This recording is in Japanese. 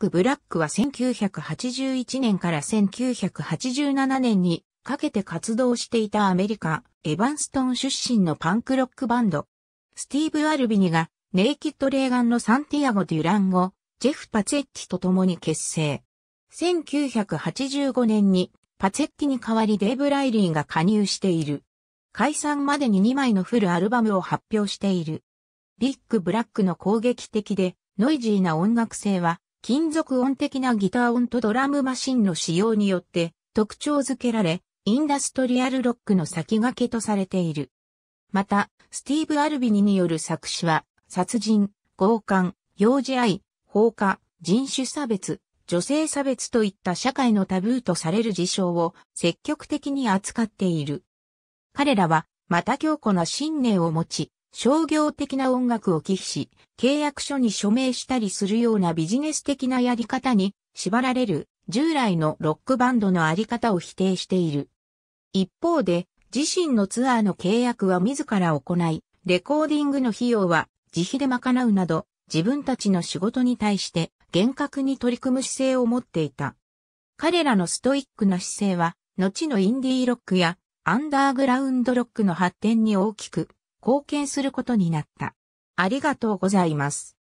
ク・ブラックは1981年から1987年にかけて活動していたアメリカ、エヴァンストン出身のパンクロックバンド。スティーブ・アルビニがネイキッド・レーガンのサンティアゴ・デュランゴ、ジェフ・パツェッティと共に結成。1985年にパツェッティに代わりデーブ・ライリーが加入している。解散までに2枚のフルアルバムを発表している。ビッグ・ブラックの攻撃的でノイジーな音楽性は金属音的なギター音とドラムマシンの使用によって特徴づけられ、インダストリアルロックの先駆けとされている。また、スティーブ・アルビニによる作詞は、殺人、強姦、幼児愛、放火、人種差別、女性差別といった社会のタブーとされる事象を積極的に扱っている。彼らは、また強固な信念を持ち、商業的な音楽を寄付し、契約書に署名したりするようなビジネス的なやり方に縛られる従来のロックバンドのあり方を否定している。一方で、自身のツアーの契約は自ら行い、レコーディングの費用は自費で賄うなど、自分たちの仕事に対して厳格に取り組む姿勢を持っていた。彼らのストイックな姿勢は、後のインディーロックやアンダーグラウンドロックの発展に大きく貢献することになった。ありがとうございます。